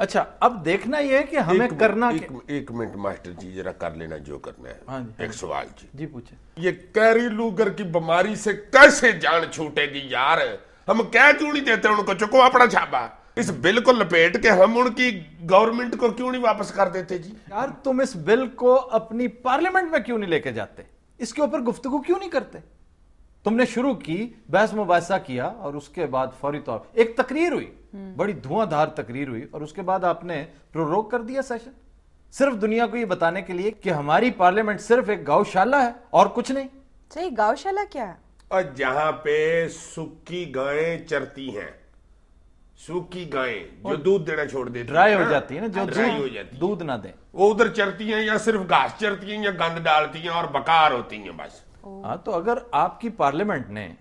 अच्छा अब देखना यह है कि हमें एक, करना एक, एक मिनट मास्टर जी जरा कर लेना जो करना है हाँ जी, हाँ एक सवाल जी जी पूछे ये कैरी लूगर की बीमारी से कैसे जान छूटेगी यार हम क्या क्यों नहीं देते उनको चुको अपना छापा इस बिल को लपेट के हम उनकी गवर्नमेंट को क्यों नहीं वापस कर देते जी यार तुम इस बिल को अपनी पार्लियामेंट में क्यों नहीं लेके जाते इसके ऊपर गुफ्तगु क्यों नहीं करते तुमने शुरू की बहस मुबासा किया और उसके बाद फौरी तौर एक तकरीर हुई बड़ी धुआंधार तकरीर हुई और उसके बाद आपने प्ररोग कर दिया सेशन सिर्फ दुनिया को ये बताने के लिए कि हमारी पार्लियामेंट सिर्फ एक गौशाला है और कुछ नहीं सही गौशाला क्या है और जहां पे सूखी गायें चरती हैं सूखी गायें जो दूध देना छोड़ देती ड्राई हो हाँ, जाती है ना जो हाँ, ड्राई हो जाती दूध ना दे वो उधर चरती हैं या सिर्फ घास चरती हैं या गंद डालती हैं और बकार होती हैं बस हाँ तो अगर आपकी पार्लियामेंट ने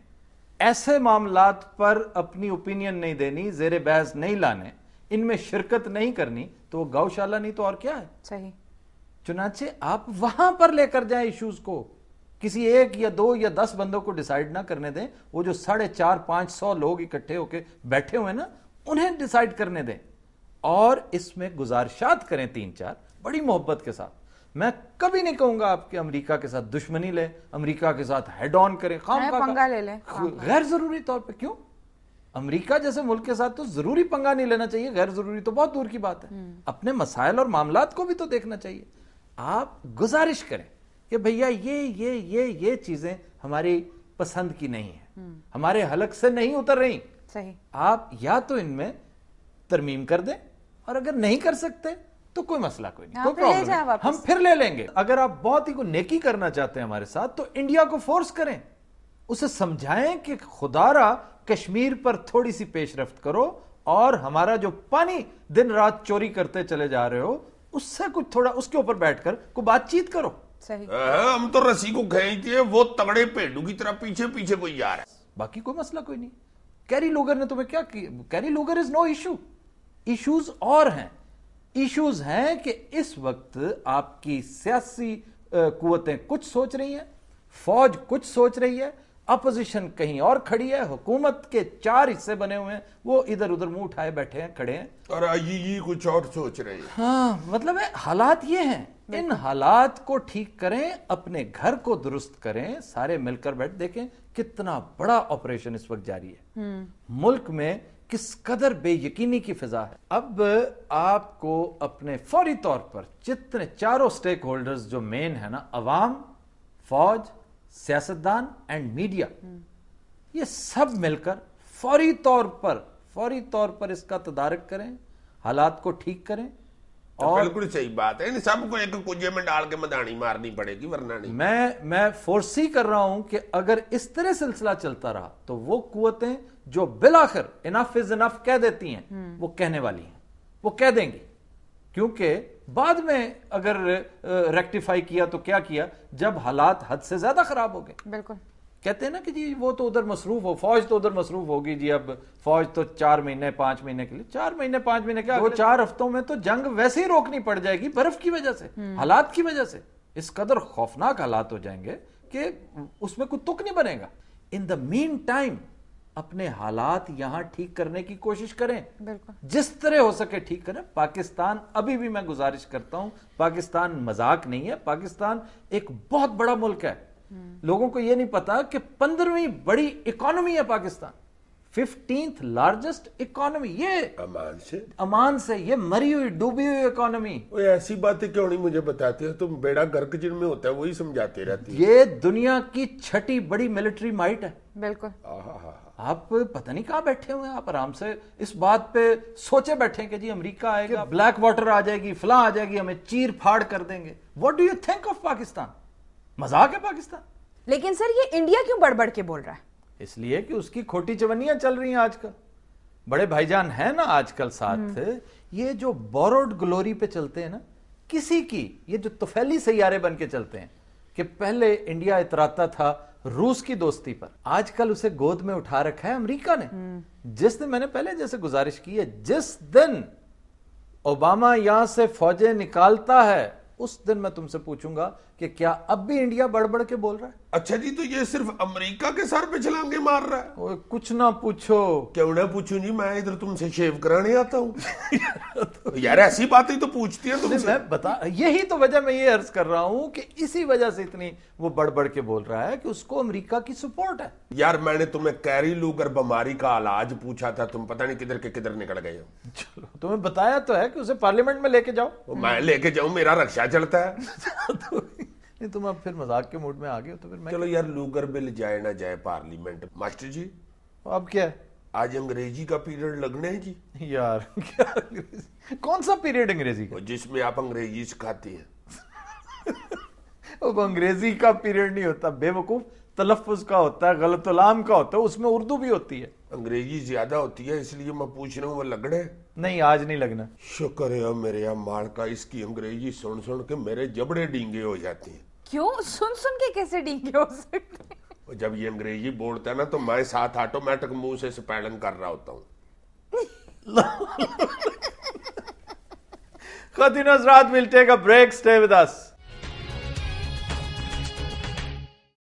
ऐसे मामलात पर अपनी ओपिनियन नहीं देनी जेर बहस नहीं लाने इनमें शिरकत नहीं करनी तो वो गौशाला नहीं तो और क्या है सही चुनाचे आप वहां पर लेकर जाए इश्यूज को किसी एक या दो या दस बंदों को डिसाइड ना करने दें वो जो साढ़े चार पांच सौ लोग इकट्ठे होके बैठे हुए ना उन्हें डिसाइड करने दें और इसमें गुजारिशात करें तीन चार बड़ी मोहब्बत के साथ मैं कभी नहीं कहूंगा आपके अमेरिका के साथ दुश्मनी ले अमेरिका के साथ हेड ऑन करें खाम का पंगा ले लें गैर जरूरी तौर पे क्यों अमेरिका जैसे मुल्क के साथ तो जरूरी पंगा नहीं लेना चाहिए गैर जरूरी तो बहुत दूर की बात है हम्म। अपने मसाइल और मामला को भी तो देखना चाहिए आप गुजारिश करें कि भैया ये ये ये ये चीजें हमारी पसंद की नहीं है हम्म। हमारे हलक से नहीं उतर रही सही आप या तो इनमें तरमीम कर दें और अगर नहीं कर सकते तो कोई मसला कोई नहीं हाँ, कोई प्रॉब्लम हम फिर ले लेंगे अगर आप बहुत ही को नेकी करना चाहते हैं हमारे साथ तो इंडिया को फोर्स करें उसे समझाएं कि खुदारा कश्मीर पर थोड़ी सी पेशरफ्त करो और हमारा जो पानी दिन रात चोरी करते चले जा रहे हो उससे कुछ थोड़ा उसके ऊपर बैठकर को बातचीत करो सही हम तो रस्सी को है वो तगड़े पेड़ू की तरह पीछे पीछे कोई जा रहा है बाकी कोई मसला कोई नहीं कैरी लोगर ने तुम्हें क्या कैरी लोगर इज नो इशू इश्यूज और हैं इश्यूज हैं कि इस वक्त आपकी सियासी कुतें कुछ सोच रही हैं फौज कुछ सोच रही है अपोजिशन कहीं और खड़ी है हुकूमत के चार हिस्से बने हुए हैं वो इधर उधर मुंह उठाए बैठे हैं खड़े हैं और ये कुछ और सोच रहे हैं हाँ मतलब है, हालात ये हैं इन हालात को ठीक करें अपने घर को दुरुस्त करें सारे मिलकर बैठ देखें कितना बड़ा ऑपरेशन इस वक्त जारी है हम्म। मुल्क में किस कदर बेयकीनी की फिजा है अब आपको अपने फौरी तौर पर जितने चारों स्टेक होल्डर्स जो मेन है ना अवाम फौज सियासतदान एंड मीडिया ये सब मिलकर फौरी तौर पर फौरी तौर पर इसका तदारक करें हालात को ठीक करें तो बिल्कुल सही बात है सबको एक कुजे में डाल के मदानी मारनी पड़ेगी वरना नहीं मैं मैं फोर्सी कर रहा हूं कि अगर इस तरह सिलसिला चलता रहा तो वो कुतें जो बिलाखिर इनफ इज इनफ कह देती हैं हम्म। वो कहने वाली हैं वो कह देंगी क्योंकि बाद में अगर रेक्टिफाई किया तो क्या किया जब हालात हद से ज्यादा खराब हो गए बिल्कुल कहते हैं ना कि जी वो तो उधर मसरूफ हो फौज तो उधर मसरूफ होगी जी अब फौज तो चार महीने पांच महीने के लिए चार महीने पांच महीने के वो चार हफ्तों में तो जंग वैसे ही रोकनी पड़ जाएगी बर्फ की वजह से हम्म। हालात की वजह से इस कदर खौफनाक हालात हो जाएंगे कि उसमें कुछ तुक नहीं बनेगा इन द मीन टाइम अपने हालात यहां ठीक करने की कोशिश करें जिस तरह हो सके ठीक करें पाकिस्तान अभी भी मैं गुजारिश करता हूं पाकिस्तान मजाक नहीं है पाकिस्तान एक बहुत बड़ा मुल्क है हम्म। लोगों को यह नहीं पता कि पंद्रहवीं बड़ी इकोनॉमी है पाकिस्तान फिफ्टींथ लार्जेस्ट इकोनॉमी ये अमान से अमान से ये मरी हुई डूबी हुई इकोनॉमी ऐसी बातें क्यों नहीं मुझे बताते हो तुम बेड़ा गर्क जिनमें होता है वही समझाते रहते ये दुनिया की छठी बड़ी मिलिट्री माइट है बिल्कुल आप पता नहीं कहाँ बैठे हुए हैं आप आराम से इस बात पे सोचे बैठे हैं कि जी अमेरिका आएगा ब्लैक वाटर आ जाएगी फ्ला आ जाएगी हमें चीर फाड़ कर देंगे what do you think of Pakistan मजाक है पाकिस्तान लेकिन सर ये इंडिया क्यों बड़बड़ के बोल रहा है इसलिए कि उसकी खोटी चवनियां चल रही हैं आजकल बड़े भाईजान है ना आजकल साथ हम्म। ये जो बोरोड ग्लोरी पे चलते हैं ना किसी की ये जो तुफैली सैारे बन के चलते हैं कि पहले इंडिया इतराता था रूस की दोस्ती पर आजकल उसे गोद में उठा रखा है अमेरिका ने हम्म। जिस दिन मैंने पहले जैसे गुजारिश की है जिस दिन ओबामा यहां से फौजें निकालता है उस दिन मैं तुमसे पूछूंगा कि क्या अब भी इंडिया बड़बड़ के बोल रहा है अच्छा जी तो ये सिर्फ अमेरिका के सर पे छलांगे मार रहा है ओए कुछ ना पूछो क्यों ना पूछूं जी मैं इधर तुमसे शेव कराने आता हूँ तो तो यार ऐसी बात ही तो पूछती है तुमसे मैं बता यही तो वजह मैं ये अर्ज कर रहा हूँ कि इसी वजह से इतनी वो बड़बड़ के बोल रहा है कि उसको अमरीका की सपोर्ट है यार मैंने तुम्हें कैरीलू अगर बीमारी का इलाज पूछा था तुम पता नहीं किधर के किधर निकल गए हो चलो तुम्हें बताया तो है कि उसे पार्लियामेंट में लेके जाओ मैं लेके जाऊं मेरा रक्षा चलता है तो नहीं तुम तो अब फिर मजाक के मूड में आ गए तो फिर मैं चलो यार लूगर बिल जाए ना जाए पार्लियामेंट मास्टर जी अब क्या आज अंग्रेजी का पीरियड लगने है जी यार क्या कौन सा पीरियड अंग्रेजी का जिसमें आप अंग्रेजी सिखाती हैं अब अंग्रेजी का पीरियड नहीं होता बेवकूफ तलफ़ का होता है गलत गलतलाम का होता है उसमें उर्दू भी होती है अंग्रेजी ज्यादा होती है इसलिए मैं पूछ रहा हूँ वो लगने नहीं आज नहीं लगना शुक्र है मेरे यहाँ मालका इसकी अंग्रेजी सुन सुन के मेरे जबड़े डींगे हो जाते हैं क्यों सुन सुन के कैसे डींगे हो सकते जब ये अंग्रेजी बोलते हैं ना तो मैं साथ ऑटोमेटिक मुंह से स्पेलिंग कर रहा होता हूँ खतीन नजरात मिलते ब्रेक स्टे विद अस